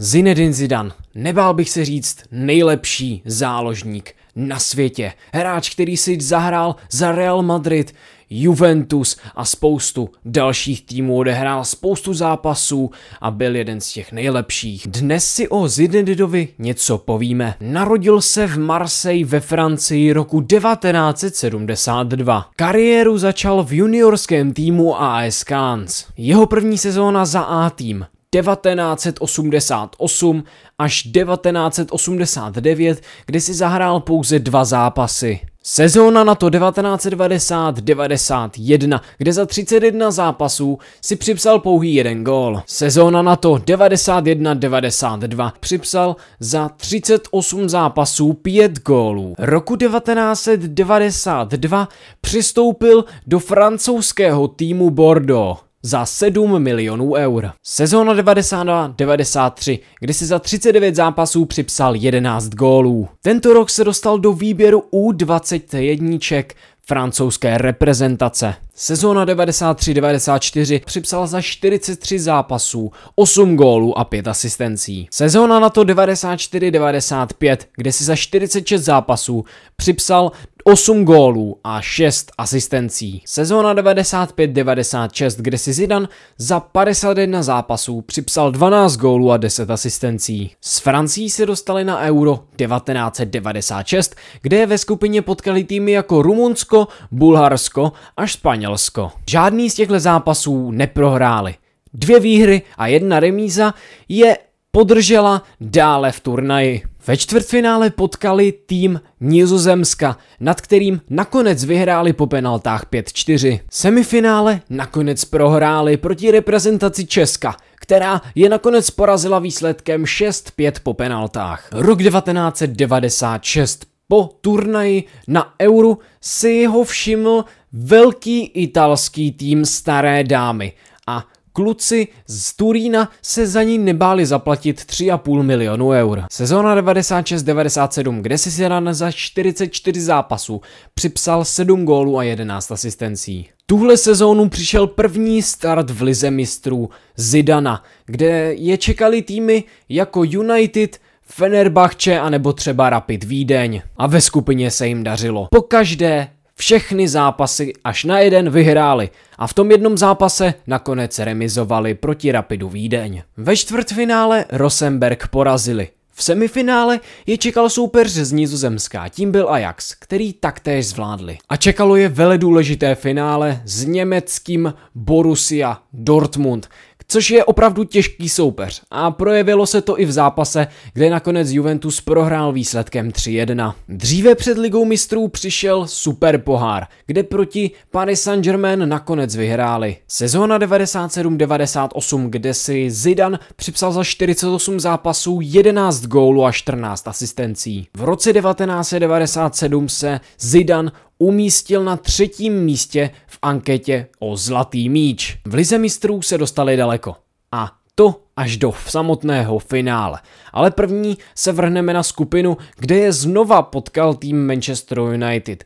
Zinedine Zidane, nebál bych se říct nejlepší záložník na světě. Hráč, který si zahrál za Real Madrid, Juventus a spoustu dalších týmů odehrál spoustu zápasů a byl jeden z těch nejlepších. Dnes si o Zinedidovi něco povíme. Narodil se v Marseille ve Francii roku 1972. Kariéru začal v juniorském týmu AS Cannes. Jeho první sezóna za A tým 1988 až 1989, kdy si zahrál pouze dva zápasy. Sezóna na to 1990-91, kde za 31 zápasů si připsal pouhý jeden gól. Sezóna na to 91-92 připsal za 38 zápasů 5 gólů. Roku 1992 přistoupil do francouzského týmu Bordeaux za 7 milionů eur. Sezóna 92-93, kdy si za 39 zápasů připsal 11 gólů. Tento rok se dostal do výběru U21 francouzské reprezentace. Sezóna 93-94 připsal za 43 zápasů, 8 gólů a 5 asistencí. Sezóna na to 94-95, kde si za 46 zápasů připsal 8 gólů a 6 asistencí. Sezóna 95-96, kde si Zidan za 51 zápasů připsal 12 gólů a 10 asistencí. S Francí se dostali na Euro 1996, kde je ve skupině potkali týmy jako Rumunsko, Bulharsko a Španělsko. Žádný z těchto zápasů neprohráli. Dvě výhry a jedna remíza je podržela dále v turnaji. Ve čtvrtfinále potkali tým Nizozemska, nad kterým nakonec vyhráli po penaltách 5-4. Semifinále nakonec prohráli proti reprezentaci Česka, která je nakonec porazila výsledkem 6-5 po penaltách. Rok 1996 po turnaji na Euru si ho všiml velký italský tým staré dámy a Kluci z Turína se za ní nebáli zaplatit 3,5 milionu eur. Sezóna 96-97, kde si Zidane za 44 zápasů připsal 7 gólů a 11 asistencí. Tuhle sezónu přišel první start v lize mistrů Zidana, kde je čekali týmy jako United, Fenerbahce a nebo třeba Rapid Vídeň. A ve skupině se jim dařilo. Po každé všechny zápasy až na jeden vyhráli a v tom jednom zápase nakonec remizovali proti Rapidu Vídeň. Ve čtvrtfinále Rosenberg porazili. V semifinále je čekal soupeř z Nizozemská, tím byl Ajax, který taktéž zvládli. A čekalo je vele důležité finále s německým Borussia Dortmund, což je opravdu těžký soupeř a projevilo se to i v zápase, kde nakonec Juventus prohrál výsledkem 3-1. Dříve před ligou mistrů přišel super pohár, kde proti Paris Saint-Germain nakonec vyhráli. Sezóna 97-98, kde si Zidane připsal za 48 zápasů 11 gólů a 14 asistencí. V roce 1997 se Zidane umístil na třetím místě anketě o zlatý míč. V lize mistrů se dostali daleko. A to až do samotného finále. Ale první se vrhneme na skupinu, kde je znova potkal tým Manchester United.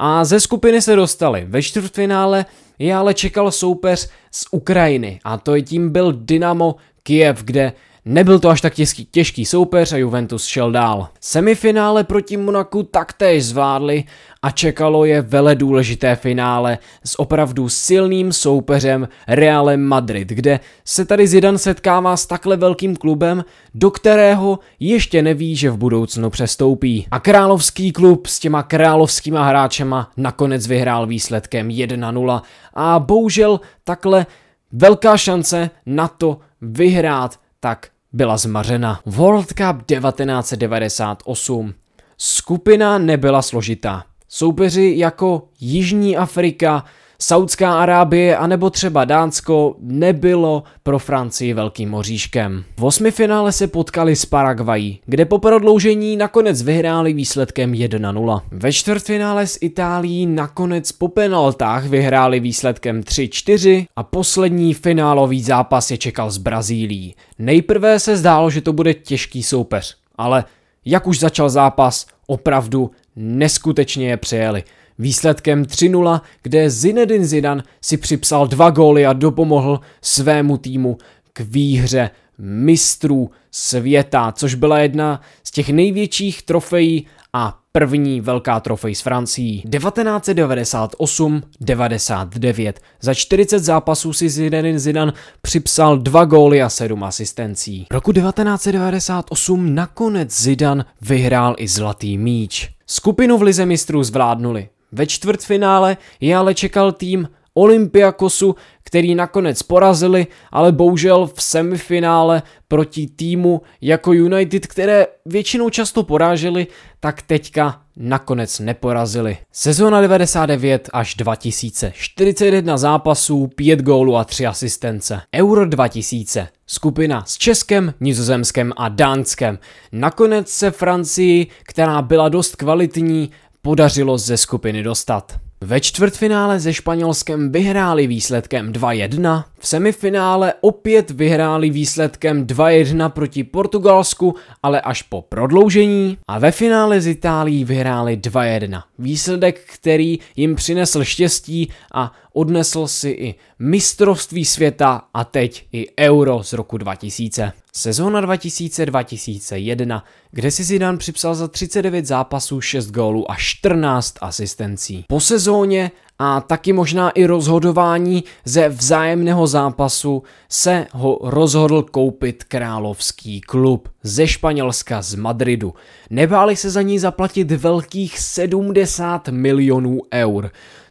A ze skupiny se dostali. Ve čtvrtfinále je ale čekal soupeř z Ukrajiny a to je tím byl Dynamo Kiev, kde Nebyl to až tak těžký, těžký soupeř a Juventus šel dál. Semifinále proti Monaku taktéž zvládli a čekalo je vele důležité finále s opravdu silným soupeřem Realem Madrid, kde se tady Zidan setkává s takhle velkým klubem, do kterého ještě neví, že v budoucnu přestoupí. A královský klub s těma královskýma hráčema nakonec vyhrál výsledkem 1-0 a bohužel takhle velká šance na to vyhrát tak byla zmařena. World Cup 1998. Skupina nebyla složitá. Soupeři jako Jižní Afrika, Saudská Arábie a nebo třeba Dánsko nebylo pro Francii velkým moříškem. V osmi finále se potkali s Paraguají, kde po prodloužení nakonec vyhráli výsledkem 1-0. Ve čtvrtfinále s Itálií nakonec po penaltách vyhráli výsledkem 3-4 a poslední finálový zápas je čekal s Brazílií. Nejprve se zdálo, že to bude těžký soupeř, ale jak už začal zápas, opravdu neskutečně je přejeli. Výsledkem 3-0, kde Zinedine Zidane si připsal dva góly a dopomohl svému týmu k výhře mistrů světa, což byla jedna z těch největších trofejí a první velká trofej z Francií. 1998-99. Za 40 zápasů si Zinedine Zidane připsal dva góly a sedm asistencí. Roku 1998 nakonec Zidane vyhrál i zlatý míč. Skupinu v Lize mistrů zvládnuli ve čtvrtfinále je ale čekal tým Olympiakosu, který nakonec porazili, ale bohužel v semifinále proti týmu jako United, které většinou často poráželi, tak teďka nakonec neporazili. Sezóna 99 až 2000, 41 zápasů, 5 gólů a 3 asistence. Euro 2000, skupina s Českem, Nizozemskem a Dánskem. Nakonec se Francii, která byla dost kvalitní, podařilo ze skupiny dostat. Ve čtvrtfinále se Španělskem vyhráli výsledkem 2-1 v semifinále opět vyhráli výsledkem 2-1 proti Portugalsku, ale až po prodloužení a ve finále z Itálií vyhráli 2-1. Výsledek, který jim přinesl štěstí a odnesl si i mistrovství světa a teď i euro z roku 2000. Sezóna 2000-2001, kde si Zidane připsal za 39 zápasů 6 gólů a 14 asistencí. Po sezóně a taky možná i rozhodování ze vzájemného zápasu se ho rozhodl koupit královský klub ze Španělska z Madridu. Nebáli se za ní zaplatit velkých 70 milionů eur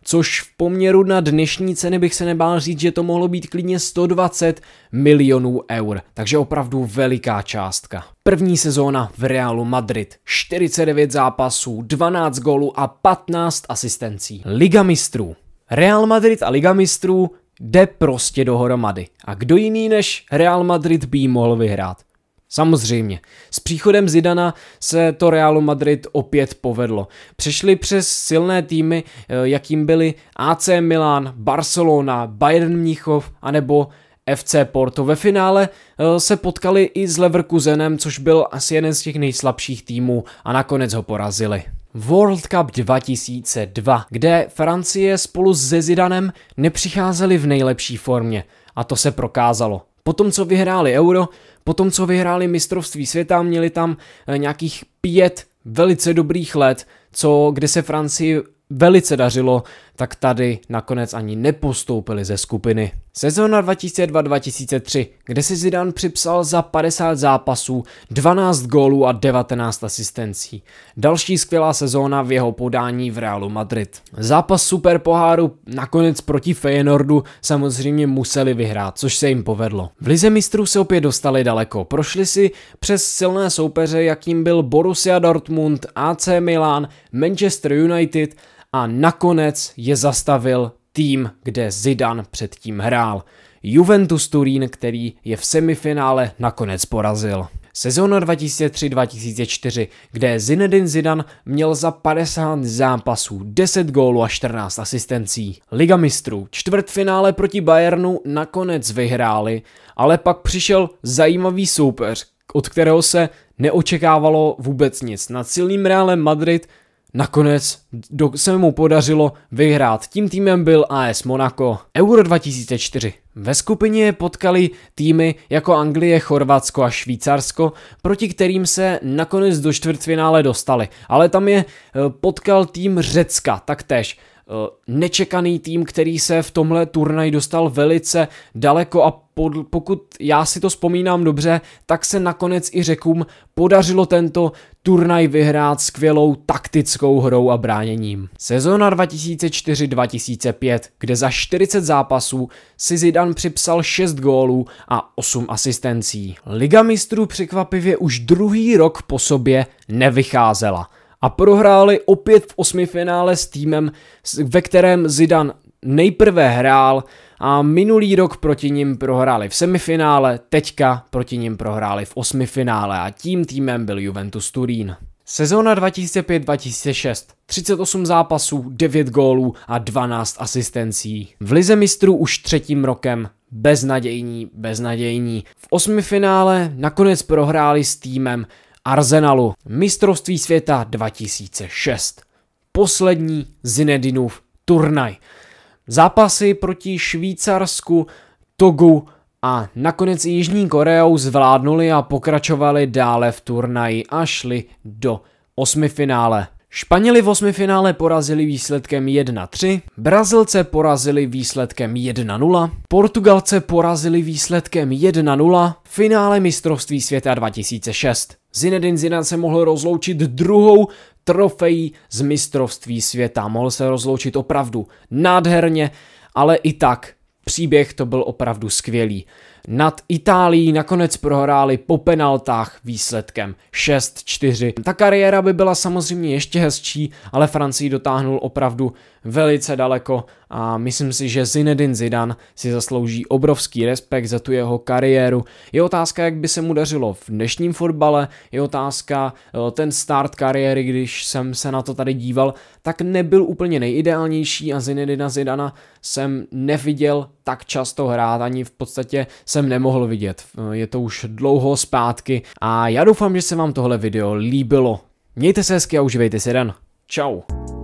což v poměru na dnešní ceny bych se nebál říct, že to mohlo být klidně 120 milionů eur, takže opravdu veliká částka. První sezóna v Realu Madrid, 49 zápasů, 12 gólů a 15 asistencí. Liga mistrů. Real Madrid a Liga mistrů jde prostě dohromady. A kdo jiný než Real Madrid by mohl vyhrát? Samozřejmě, s příchodem Zidana se to Realu Madrid opět povedlo. Přešli přes silné týmy, eh, jakým byly AC Milan, Barcelona, Bayern Mnichov nebo FC Porto. Ve finále eh, se potkali i s Leverkusenem, což byl asi jeden z těch nejslabších týmů a nakonec ho porazili. World Cup 2002, kde Francie spolu se Zidanem nepřicházeli v nejlepší formě a to se prokázalo. Potom, co vyhráli Euro, potom, co vyhráli mistrovství světa, měli tam eh, nějakých pět velice dobrých let, co, kde se Francii velice dařilo tak tady nakonec ani nepostoupili ze skupiny. Sezóna 2002-2003, kde si Zidane připsal za 50 zápasů 12 gólů a 19 asistencí. Další skvělá sezóna v jeho podání v Realu Madrid. Zápas superpoháru nakonec proti Feyenoordu samozřejmě museli vyhrát, což se jim povedlo. V lize mistrů se opět dostali daleko, prošli si přes silné soupeře, jakým byl Borussia Dortmund, AC Milan, Manchester United, a nakonec je zastavil tým, kde Zidane předtím hrál. Juventus Turín, který je v semifinále nakonec porazil. Sezóna 2003-2004, kde Zinedine Zidane měl za 50 zápasů 10 gólů a 14 asistencí. Liga mistrů čtvrtfinále proti Bayernu nakonec vyhráli, ale pak přišel zajímavý soupeř, od kterého se neočekávalo vůbec nic. Nad silným reálem Madrid Nakonec do, se mu podařilo vyhrát. Tím týmem byl AS Monaco Euro 2004. Ve skupině potkali týmy jako Anglie, Chorvatsko a Švýcarsko, proti kterým se nakonec do čtvrtfinále dostali. Ale tam je eh, potkal tým Řecka taktéž. Eh, nečekaný tým, který se v tomhle turnaji dostal velice daleko a pod, pokud já si to vzpomínám dobře, tak se nakonec i řekům podařilo tento turnaj vyhrát skvělou taktickou hrou a bráněním. Sezona 2004-2005, kde za 40 zápasů si Zidane připsal 6 gólů a 8 asistencí. Liga mistrů překvapivě už druhý rok po sobě nevycházela – a prohráli opět v osmi finále s týmem, ve kterém Zidan nejprve hrál a minulý rok proti ním prohráli v semifinále, teďka proti ním prohráli v osmi finále a tím týmem byl Juventus Turín. Sezóna 2005-2006. 38 zápasů, 9 gólů a 12 asistencí. V lize mistrů už třetím rokem. Beznadějní, beznadějní. V osmi finále nakonec prohráli s týmem, Arsenalu. Mistrovství světa 2006. Poslední Zinedinův turnaj. Zápasy proti Švýcarsku, Togu a nakonec i Jižní Koreou zvládnuli a pokračovali dále v turnaji a šli do osmifinále. Španěli v osmi finále porazili výsledkem 1-3, Brazilce porazili výsledkem 1-0, Portugalce porazili výsledkem 1-0 finále mistrovství světa 2006. Zinedine Zidane se mohl rozloučit druhou trofejí z mistrovství světa. Mohl se rozloučit opravdu nádherně, ale i tak příběh to byl opravdu skvělý. Nad Itálií nakonec prohráli po penaltách výsledkem 6-4. Ta kariéra by byla samozřejmě ještě hezčí, ale Francii dotáhnul opravdu velice daleko a myslím si, že Zinedine Zidane si zaslouží obrovský respekt za tu jeho kariéru. Je otázka, jak by se mu dařilo v dnešním fotbale, je otázka eh, ten start kariéry, když jsem se na to tady díval, tak nebyl úplně nejideálnější a Zinedina Zidana jsem neviděl tak často hrát, ani v podstatě jsem nemohl vidět. Eh, je to už dlouho zpátky a já doufám, že se vám tohle video líbilo. Mějte se hezky a užívejte si den. Ciao.